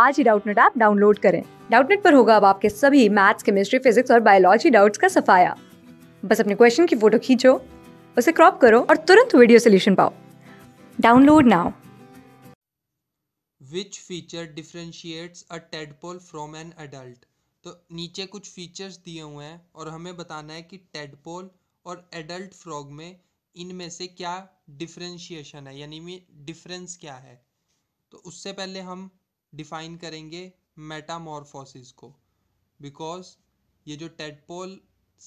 आज ही Doubtnut app download करें डाउटनेट पर होगा अब आपके सभी मैथ्स केमिस्ट्री फिजिक्स और बायोलॉजी डाउट्स का सफाया बस अपने क्वेश्चन की फोटो खींचो उसे क्रॉप करो और तुरंत वीडियो सोल्यूशन पाओ download now which feature differentiates a tadpole from an adult तो नीचे कुछ फीचर्स दिए हुए हैं और हमें बताना है कि टेडपोल और एडल्ट फ्रॉग में इनमें से क्या डिफ्रेंशिएशन है यानी डिफरेंस क्या है तो उससे पहले हम डिफाइन करेंगे मेटामॉर्फोसिस को बिकॉज ये जो टेडपोल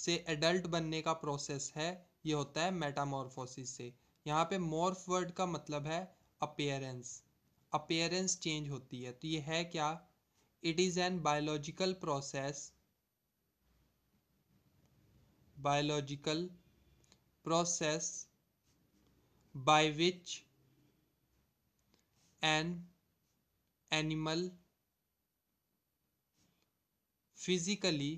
से एडल्ट बनने का प्रोसेस है ये होता है मेटामॉर्फोसिस से यहाँ पे मॉर्फ वर्ड का मतलब है अपेयरेंस अपेयरेंस चेंज होती है तो ये है क्या it is an biological process biological process by which an animal physically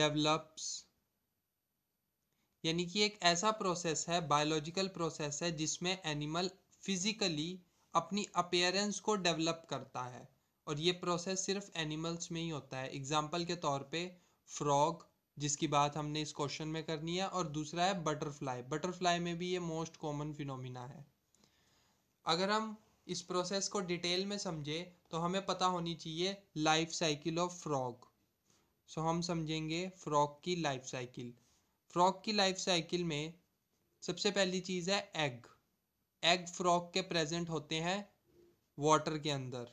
develops यानी कि एक ऐसा प्रोसेस है बायोलॉजिकल प्रोसेस है जिसमें एनिमल फिजिकली अपनी अपेयरेंस को डेवलप करता है और ये प्रोसेस सिर्फ एनिमल्स में ही होता है एग्जाम्पल के तौर पे फ्रॉग जिसकी बात हमने इस क्वेश्चन में करनी है और दूसरा है बटरफ्लाई बटरफ्लाई में भी ये मोस्ट कॉमन फिनोमिना है अगर हम इस प्रोसेस को डिटेल में समझे तो हमें पता होनी चाहिए life cycle of frog so हम समझेंगे फ्रॉग की लाइफ साइकिल फ्रॉग की लाइफ साइकिल में सबसे पहली चीज़ है एग एग फ्रॉग के प्रेजेंट होते हैं वाटर के अंदर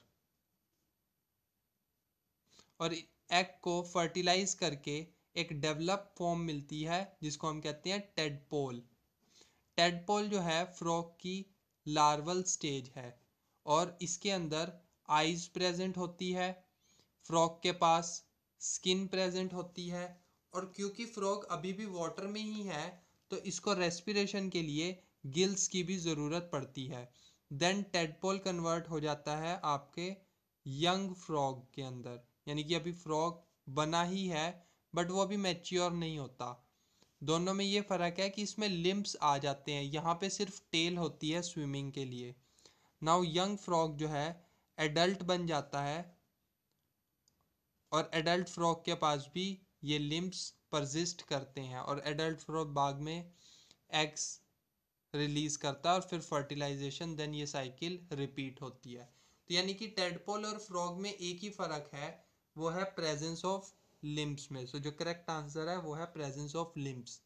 और एग को फर्टिलाइज करके एक डेवलप फॉर्म मिलती है जिसको हम कहते हैं टेडपोल टेडपोल जो है फ्रॉग की लार्वल स्टेज है और इसके अंदर आइज प्रेजेंट होती है फ्रॉग के पास स्किन प्रेजेंट होती है और क्योंकि फ्रॉग अभी भी वाटर में ही है तो इसको रेस्पिरेशन के लिए गिल्स की भी ज़रूरत पड़ती है देन टेडपोल कन्वर्ट हो जाता है आपके यंग फ्रॉग के अंदर यानी कि अभी फ्रॉग बना ही है बट वो अभी मैच्योर नहीं होता दोनों में ये फ़र्क है कि इसमें लिम्ब्स आ जाते हैं यहाँ पे सिर्फ टेल होती है स्विमिंग के लिए नाउ यंग फ्रॉग जो है एडल्ट बन जाता है और एडल्ट फ्रॉग के पास भी ये लिम्ब्स परजिस्ट करते हैं और एडल्ट फ्रॉग बाग में एग्स रिलीज़ करता है और फिर फर्टिलाइजेशन देन ये साइकिल रिपीट होती है तो यानी कि टेडपोल और फ्रॉग में एक ही फ़र्क है वो है प्रेजेंस ऑफ लिम्स में सो so, जो करेक्ट आंसर है वो है प्रेजेंस ऑफ लिम्स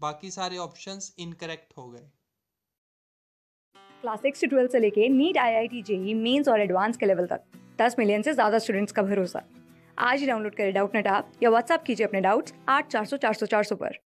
बाकी सारे ऑप्शंस इनकरेक्ट हो गए क्लास सिक्स से ट्वेल्थ से लेके NEET I I T JEE mains और एडवांस के लेवल तक दस मिलियन से ज़्यादा स्टूडेंट्स का भरोसा आज ही डाउनलोड करें डाउट नेट आप या व्हाट्सअप कीजिए अपने डाउट्स आठ चार सौ चार सौ चार सौ पर